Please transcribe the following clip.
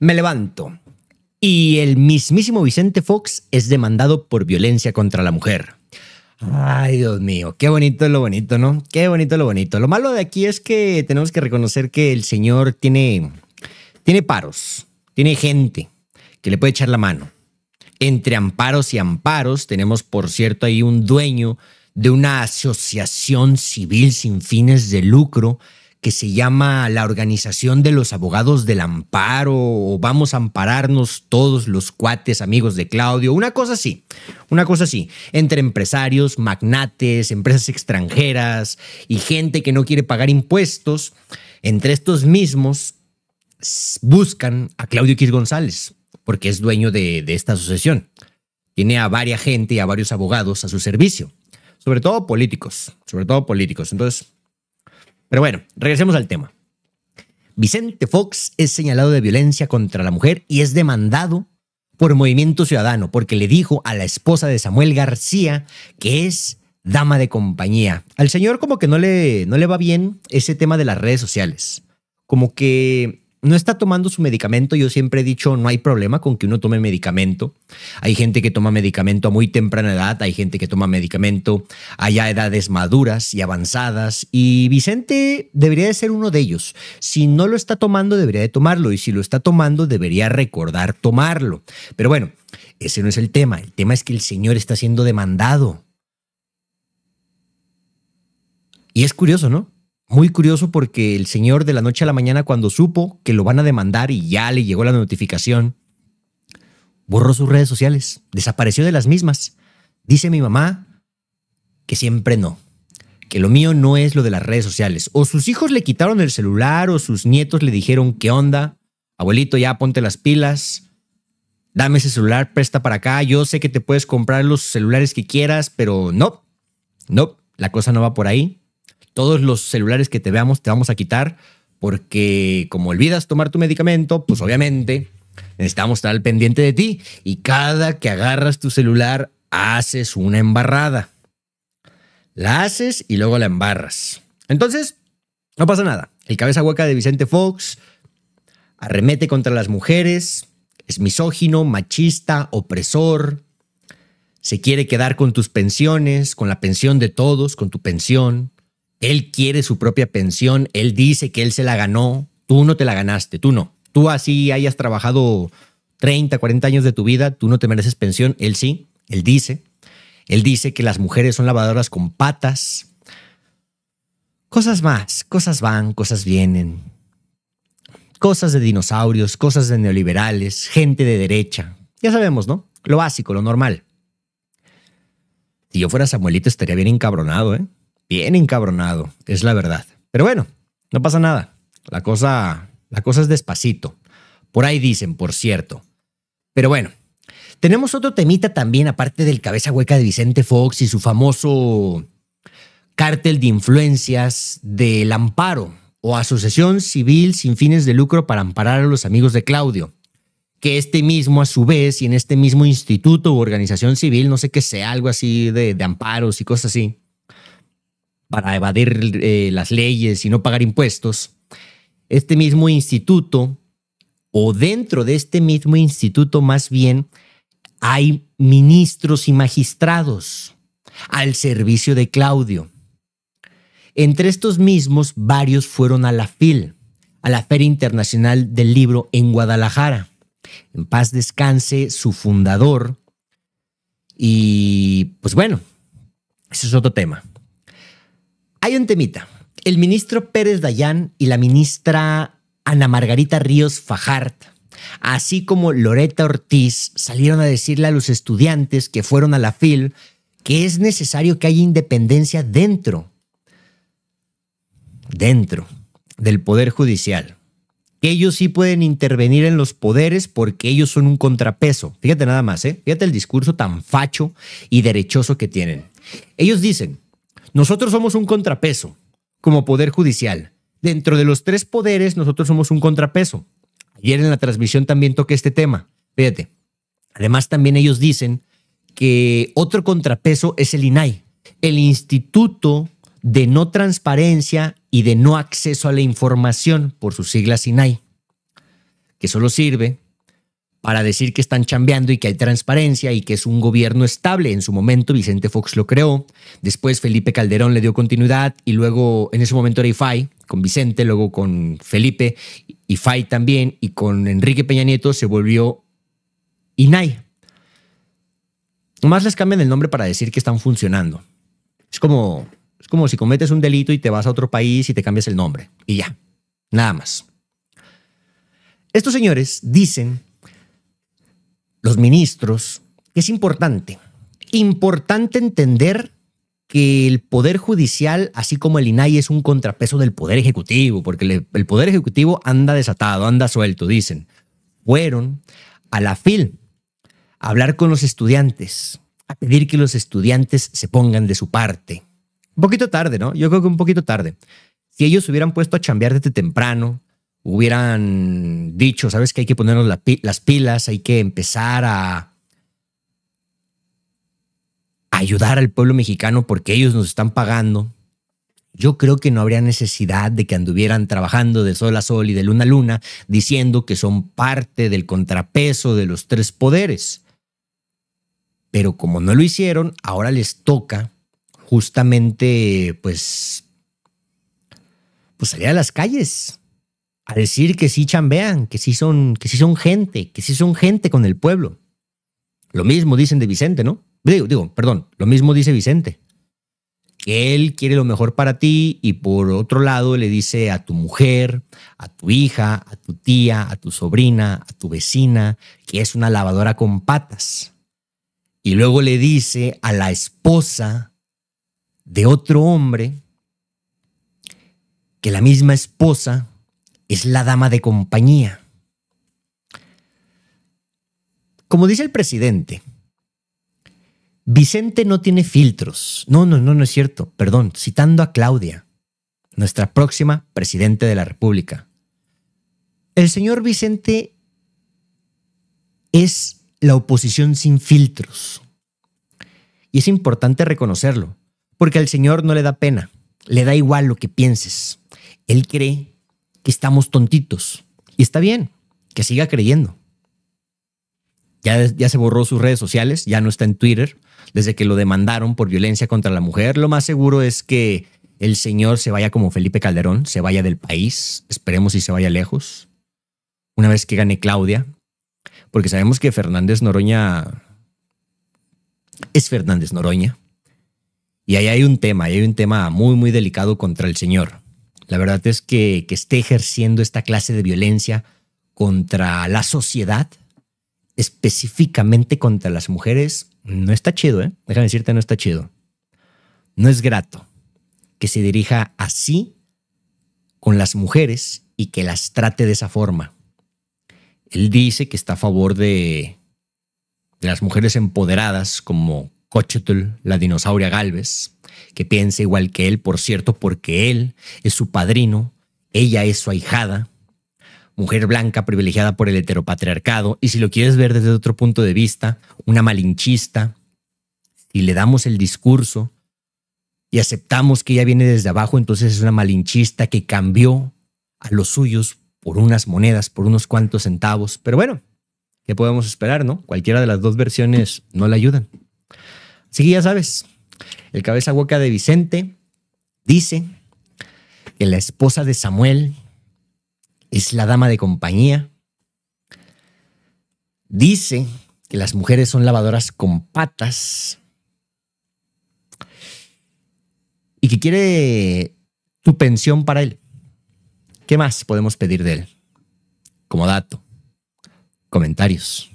Me levanto. Y el mismísimo Vicente Fox es demandado por violencia contra la mujer. Ay, Dios mío, qué bonito es lo bonito, ¿no? Qué bonito es lo bonito. Lo malo de aquí es que tenemos que reconocer que el señor tiene, tiene paros, tiene gente que le puede echar la mano. Entre amparos y amparos tenemos, por cierto, ahí un dueño de una asociación civil sin fines de lucro que se llama la Organización de los Abogados del Amparo o Vamos a Ampararnos todos los cuates amigos de Claudio, una cosa así, una cosa así, entre empresarios, magnates, empresas extranjeras y gente que no quiere pagar impuestos, entre estos mismos buscan a Claudio X González, porque es dueño de, esta asociación. Tiene a varias gente y a varios abogados a su servicio, sobre todo políticos, sobre todo políticos. Entonces, pero bueno, regresemos al tema. Vicente Fox es señalado de violencia contra la mujer y es demandado por Movimiento Ciudadano porque le dijo a la esposa de Samuel García que es dama de compañía. Al señor como que no le, no le va bien ese tema de las redes sociales. Como que no está tomando su medicamento, yo siempre he dicho, no hay problema con que uno tome medicamento. Hay gente que toma medicamento a muy temprana edad, hay gente que toma medicamento a edades maduras y avanzadas, y Vicente debería de ser uno de ellos. Si no lo está tomando, debería de tomarlo, y si lo está tomando, debería recordar tomarlo. Pero bueno, ese no es el tema, el tema es que el señor está siendo demandado. Y es curioso, ¿no? Muy curioso porque el señor de la noche a la mañana cuando supo que lo van a demandar y ya le llegó la notificación, borró sus redes sociales, desapareció de las mismas. Dice mi mamá que siempre no, que lo mío no es lo de las redes sociales. O sus hijos le quitaron el celular o sus nietos le dijeron, ¿qué onda? Abuelito, ya ponte las pilas dame ese celular, presta para acá, yo sé que te puedes comprar los celulares que quieras, pero no, no, la cosa no va por ahí todos los celulares que te veamos te vamos a quitar porque como olvidas tomar tu medicamento, pues obviamente necesitamos estar al pendiente de ti y cada que agarras tu celular haces una embarrada. La haces y luego la embarras. Entonces, no pasa nada. El cabeza hueca de Vicente Fox arremete contra las mujeres, es misógino, machista, opresor, se quiere quedar con tus pensiones, con la pensión de todos, con tu pensión, él quiere su propia pensión, él dice que él se la ganó, tú no te la ganaste, tú no. Tú así hayas trabajado 30, 40 años de tu vida, tú no te mereces pensión, él sí, él dice. Él dice que las mujeres son lavadoras con patas. Cosas más, cosas van, cosas vienen. Cosas de dinosaurios, cosas de neoliberales, gente de derecha. Ya sabemos, ¿no? Lo básico, lo normal. Si yo fuera Samuelito estaría bien encabronado, ¿eh? bien encabronado, es la verdad. Pero bueno, no pasa nada. La cosa, la cosa es despacito. Por ahí dicen, por cierto. Pero bueno, tenemos otro temita también, aparte del cabeza hueca de Vicente Fox y su famoso cártel de influencias del amparo o asociación civil sin fines de lucro para amparar a los amigos de Claudio, que este mismo a su vez y en este mismo instituto u organización civil, no sé qué sea, algo así de amparos y cosas así, para evadir eh, las leyes y no pagar impuestos, este mismo instituto, o dentro de este mismo instituto más bien, hay ministros y magistrados al servicio de Claudio. Entre estos mismos, varios fueron a la FIL, a la Feria Internacional del Libro en Guadalajara. En paz descanse su fundador. Y pues bueno, ese es otro tema. Hay un temita. El ministro Pérez Dayán y la ministra Ana Margarita Ríos Fajart, así como Loreta Ortiz, salieron a decirle a los estudiantes que fueron a la FIL que es necesario que haya independencia dentro, dentro del Poder Judicial. ellos sí pueden intervenir en los poderes porque ellos son un contrapeso. Fíjate nada más, ¿eh? Fíjate el discurso tan facho y derechoso que tienen. Ellos dicen, nosotros somos un contrapeso como poder judicial. Dentro de los tres poderes, nosotros somos un contrapeso. Ayer en la transmisión también toqué este tema. Fíjate. Además, también ellos dicen que otro contrapeso es el INAI, el Instituto de No Transparencia y de No Acceso a la Información, por sus siglas INAI, que solo sirve para decir que están chambeando y que hay transparencia y que es un gobierno estable. En su momento Vicente Fox lo creó, después Felipe Calderón le dio continuidad y luego en ese momento era IFAI con Vicente, luego con Felipe, IFAI también y con Enrique Peña Nieto se volvió INAI. Nomás les cambian el nombre para decir que están funcionando. Es como, es como si cometes un delito y te vas a otro país y te cambias el nombre y ya, nada más. Estos señores dicen los ministros, que es importante. Importante entender que el Poder Judicial, así como el INAI, es un contrapeso del Poder Ejecutivo, porque el Poder Ejecutivo anda desatado, anda suelto, dicen. Fueron a la FIL a hablar con los estudiantes, a pedir que los estudiantes se pongan de su parte. Un poquito tarde, ¿no? Yo creo que un poquito tarde. Si ellos hubieran puesto a chambear desde temprano, hubieran dicho, sabes que hay que ponernos las pilas, hay que empezar a, ayudar al pueblo mexicano porque ellos nos están pagando, yo creo que no habría necesidad de que anduvieran trabajando de sol a sol y de luna a luna diciendo que son parte del contrapeso de los tres poderes. Pero como no lo hicieron, ahora les toca justamente pues pues salir a las calles, a decir que sí chambean, que sí son, que sí son gente, que sí son gente con el pueblo. Lo mismo dicen de Vicente, ¿no? Digo, digo, perdón, lo mismo dice Vicente. Que él quiere lo mejor para ti y por otro lado le dice a tu mujer, a tu hija, a tu tía, a tu sobrina, a tu vecina, que es una lavadora con patas. Y luego le dice a la esposa de otro hombre que la misma esposa es la dama de compañía. Como dice el presidente, Vicente no tiene filtros. No, no, no, no es cierto. Perdón, citando a Claudia, nuestra próxima presidente de la República. El señor Vicente es la oposición sin filtros. Y es importante reconocerlo, porque al señor no le da pena, le da igual lo que pienses. Él cree estamos tontitos. Y está bien, que siga creyendo. Ya, ya, se borró sus redes sociales, ya no está en Twitter. Desde que lo demandaron por violencia contra la mujer, lo más seguro es que el señor se vaya como Felipe Calderón, se vaya del país, esperemos y se vaya lejos. Una vez que gane Claudia, porque sabemos que Fernández Noroña es Fernández Noroña. Y ahí hay un tema, hay un tema muy, muy delicado contra el señor la verdad es que, que esté ejerciendo esta clase de violencia contra la sociedad, específicamente contra las mujeres, no está chido, ¿eh? Déjame decirte, no está chido. No es grato que se dirija así con las mujeres y que las trate de esa forma. Él dice que está a favor de, las mujeres empoderadas como Cochetul, la dinosauria Galvez, que piensa igual que él, por cierto, porque él es su padrino, ella es su ahijada, mujer blanca privilegiada por el heteropatriarcado, y si lo quieres ver desde otro punto de vista, una malinchista, Si le damos el discurso y aceptamos que ella viene desde abajo, entonces es una malinchista que cambió a los suyos por unas monedas, por unos cuantos centavos, pero bueno, ¿qué podemos esperar, no? Cualquiera de las dos versiones no le ayudan. Así que ya sabes, el cabeza hueca de Vicente dice que la esposa de Samuel es la dama de compañía. Dice que las mujeres son lavadoras con patas. Y que quiere tu pensión para él. ¿Qué más podemos pedir de él? Como dato, comentarios.